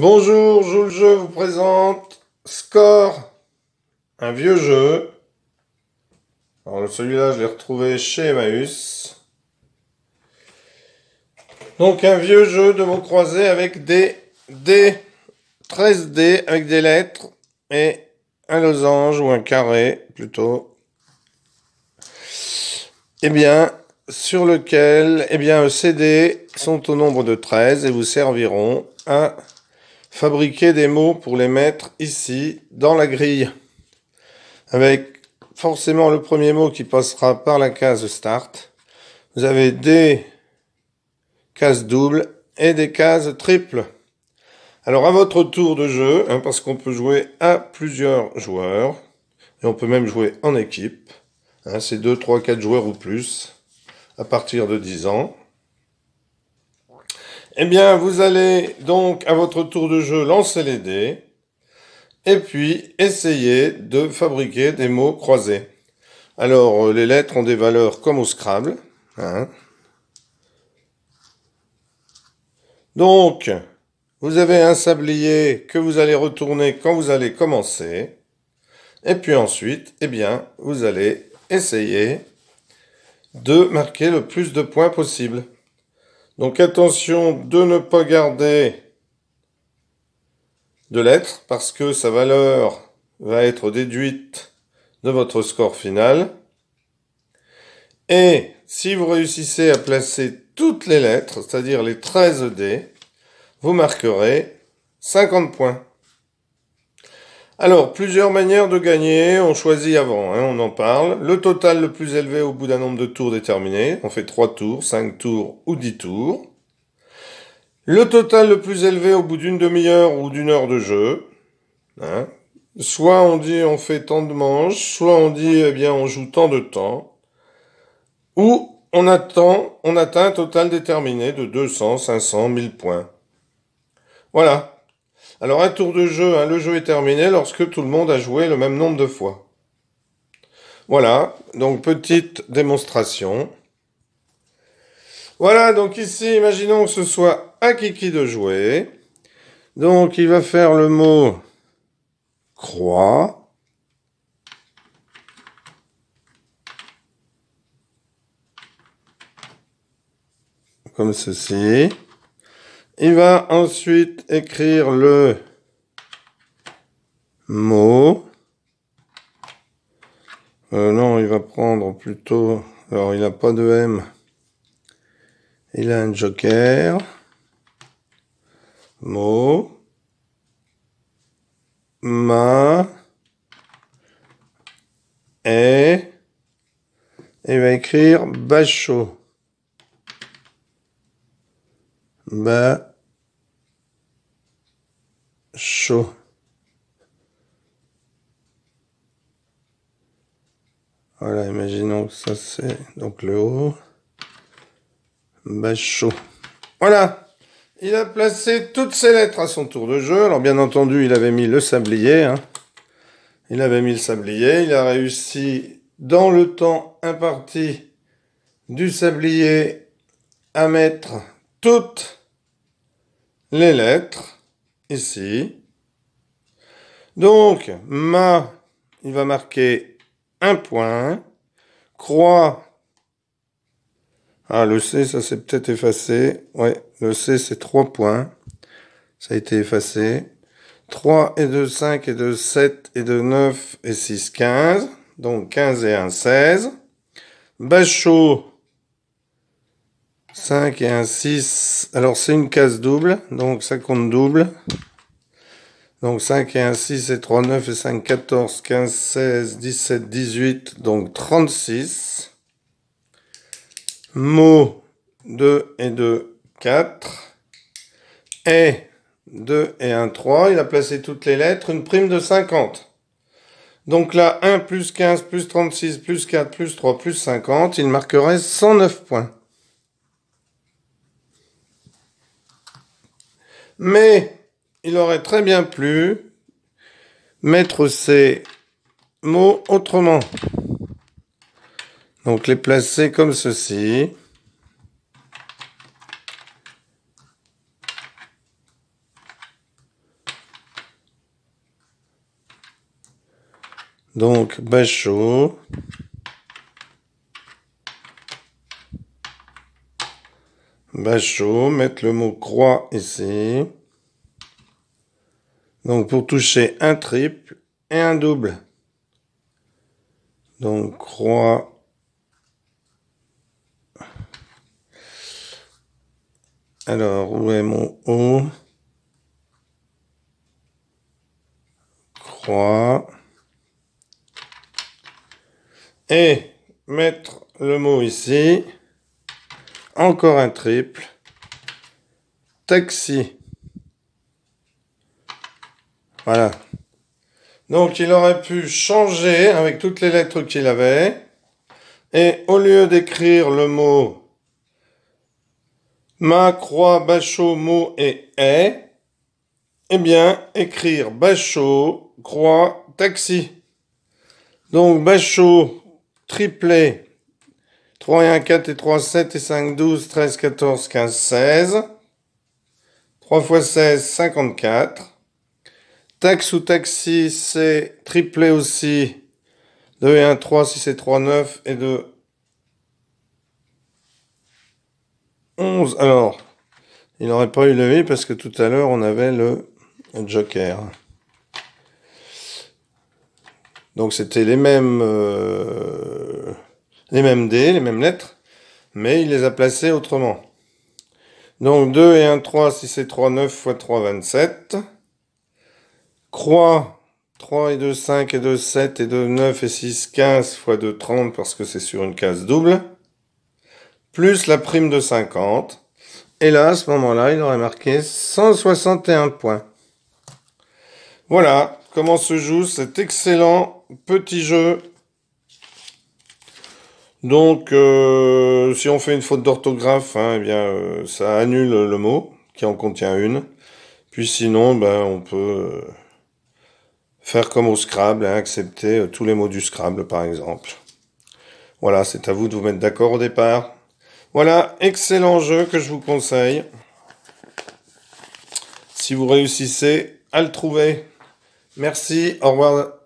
Bonjour, je vous présente Score, un vieux jeu. Alors celui-là, je l'ai retrouvé chez Emmaüs. Donc un vieux jeu de mots croisés avec des dés, 13 dés avec des lettres et un losange ou un carré plutôt. Eh bien, sur lequel, eh bien, ces dés sont au nombre de 13 et vous serviront à fabriquer des mots pour les mettre ici dans la grille. Avec forcément le premier mot qui passera par la case start. Vous avez des cases doubles et des cases triples. Alors à votre tour de jeu, hein, parce qu'on peut jouer à plusieurs joueurs, et on peut même jouer en équipe, hein, c'est 2, 3, 4 joueurs ou plus, à partir de 10 ans. Eh bien, vous allez donc à votre tour de jeu lancer les dés et puis essayer de fabriquer des mots croisés. Alors, euh, les lettres ont des valeurs comme au Scrabble. Hein donc, vous avez un sablier que vous allez retourner quand vous allez commencer. Et puis ensuite, eh bien, vous allez essayer de marquer le plus de points possible. Donc attention de ne pas garder de lettres parce que sa valeur va être déduite de votre score final. Et si vous réussissez à placer toutes les lettres, c'est-à-dire les 13 dés, vous marquerez 50 points. Alors, plusieurs manières de gagner, on choisit avant, hein, on en parle. Le total le plus élevé au bout d'un nombre de tours déterminé, on fait 3 tours, 5 tours ou 10 tours. Le total le plus élevé au bout d'une demi-heure ou d'une heure de jeu. Hein. Soit on dit on fait tant de manches, soit on dit eh bien on joue tant de temps. Ou on, attend, on atteint un total déterminé de 200, 500, 1000 points. Voilà, alors un tour de jeu, hein, le jeu est terminé lorsque tout le monde a joué le même nombre de fois. Voilà, donc petite démonstration. Voilà, donc ici, imaginons que ce soit à Kiki de jouer. Donc il va faire le mot croix. Comme ceci. Il va ensuite écrire le mot. Euh, non, il va prendre plutôt... Alors, il n'a pas de M. Il a un joker. Mot. Ma. Et. il va écrire Bachot. Ba chaud. Voilà, imaginons que ça c'est donc le haut. Bah, chaud. Voilà Il a placé toutes ses lettres à son tour de jeu. Alors bien entendu, il avait mis le sablier. Hein. Il avait mis le sablier. Il a réussi dans le temps imparti du sablier à mettre toutes les lettres ici. Donc, ma, il va marquer un point. Croix. Ah, le C, ça s'est peut-être effacé. Ouais, le C, c'est 3 points. Ça a été effacé. 3 et 2, 5 et 2, 7 et 2, 9 et 6, 15. Donc 15 et 1, 16. Bachot, 5 et 1, 6. Alors c'est une case double, donc ça compte double. Donc 5 et 1, 6 et 3, 9 et 5, 14, 15, 16, 17, 18, donc 36. Mots 2 et 2, 4. E, et 2 et 1, 3. Il a placé toutes les lettres, une prime de 50. Donc là, 1 plus 15 plus 36 plus 4 plus 3 plus 50, il marquerait 109 points. Mais il aurait très bien plu mettre ces mots autrement. Donc les placer comme ceci. Donc Bachot. bachot, mettre le mot croix ici. Donc pour toucher un triple et un double. Donc croix. Alors, où est mon O Croix. Et mettre le mot ici. Encore un triple. Taxi. Voilà. Donc il aurait pu changer avec toutes les lettres qu'il avait. Et au lieu d'écrire le mot ma, croix, bachot, mot et est, eh bien, écrire bachot, croix, taxi. Donc bachot triplé 3 et 1, 4 et 3, 7 et 5, 12, 13, 14, 15, 16. 3 fois 16, 54. Taxe ou taxi, c'est triplé aussi. 2 et 1, 3, 6 et 3, 9 et 2, 11. Alors, il n'aurait pas eu le levé parce que tout à l'heure, on avait le joker. Donc, c'était les mêmes... Euh, les mêmes dés, les mêmes lettres, mais il les a placés autrement. Donc 2 et 1, 3, 6 et 3, 9 fois 3, 27. Croix, 3 et 2, 5 et 2, 7 et 2, 9 et 6, 15 fois 2, 30 parce que c'est sur une case double. Plus la prime de 50. Et là, à ce moment-là, il aurait marqué 161 points. Voilà comment se joue cet excellent petit jeu donc, euh, si on fait une faute d'orthographe, hein, eh bien, euh, ça annule le mot qui en contient une. Puis sinon, ben, on peut euh, faire comme au Scrabble, et hein, accepter tous les mots du Scrabble, par exemple. Voilà, c'est à vous de vous mettre d'accord au départ. Voilà, excellent jeu que je vous conseille. Si vous réussissez à le trouver. Merci, au revoir.